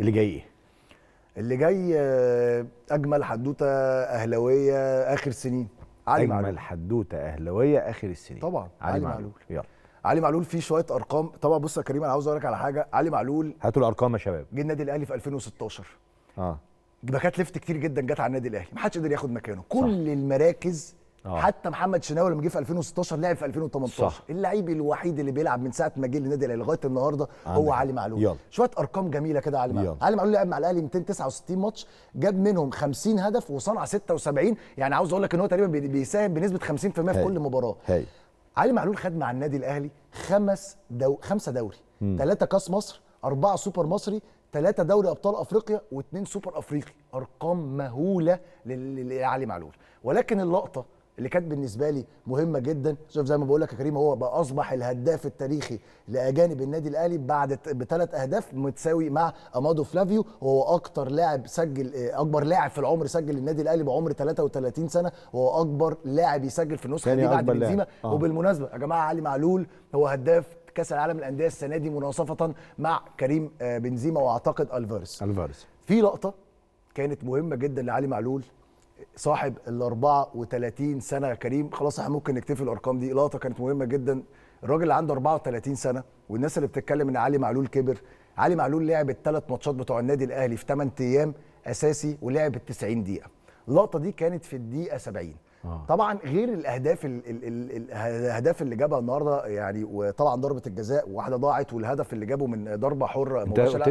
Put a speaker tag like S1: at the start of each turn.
S1: اللي جاي ايه؟ اللي جاي آه، اجمل حدوته اهلاويه اخر سنين علي اجمل معلول. حدوته اهلاويه اخر السنين طبعا علي, علي معلول, يلا علي معلول فيه شويه ارقام طبعا بص يا كريم انا عاوز اقول لك على حاجه علي معلول هاتوا الارقام يا شباب جه النادي الاهلي في 2016 اه باكات ليفت كتير جدا جت على النادي الاهلي ما حدش قدر ياخد مكانه كل صح. المراكز أوه. حتى محمد شناوي لما جه في 2016 لعب في 2018 صح. اللعيب الوحيد اللي بيلعب من ساعه ما جه للنادي الاهلي لغايه النهارده هو علي معلول يلا. شويه ارقام جميله كده علي معلول علي معلول لعب مع الاهلي 269 ماتش جاب منهم 50 هدف وصنع 76 يعني عاوز اقول لك ان هو تقريبا بيساهم بنسبه 50% في هي. كل مباراه هي. علي معلول خد مع النادي الاهلي خمس دو... خمسه دوري ثلاثه كاس مصر اربعه سوبر مصري ثلاثه دوري ابطال افريقيا واثنين سوبر افريقي ارقام مهوله لعلي معلول ولكن اللقطه اللي كانت بالنسبه لي مهمه جدا شوف زي ما بقول لك يا كريم هو بقى اصبح الهداف التاريخي لاجانب النادي الاهلي بعد بثلاث اهداف متساوي مع امادو فلافيو وهو اكتر لاعب سجل آه، اكبر لاعب في العمر سجل النادي الاهلي بعمر 33 سنه وهو اكبر لاعب يسجل في النسخه دي بعد بنزيما آه. وبالمناسبه يا جماعه علي معلول هو هداف كاس العالم للانديه السنه دي مناصفه مع كريم آه، بنزيما واعتقد الفارس الفارس في لقطه كانت مهمه جدا لعلي معلول صاحب ال 34 سنه يا كريم خلاص احنا ممكن نكتفي الارقام دي لقطه كانت مهمه جدا الراجل اللي عنده 34 سنه والناس اللي بتتكلم ان علي معلول كبر علي معلول لعب الثلاث ماتشات بتوع النادي الاهلي في 8 ايام اساسي ولعب ال 90 دقيقه اللقطه دي كانت في الدقيقه 70 آه. طبعا غير الاهداف الاهداف اللي جابها النهارده يعني وطبعا ضربه الجزاء واحده ضاعت والهدف اللي جابه من ضربه حره مباشره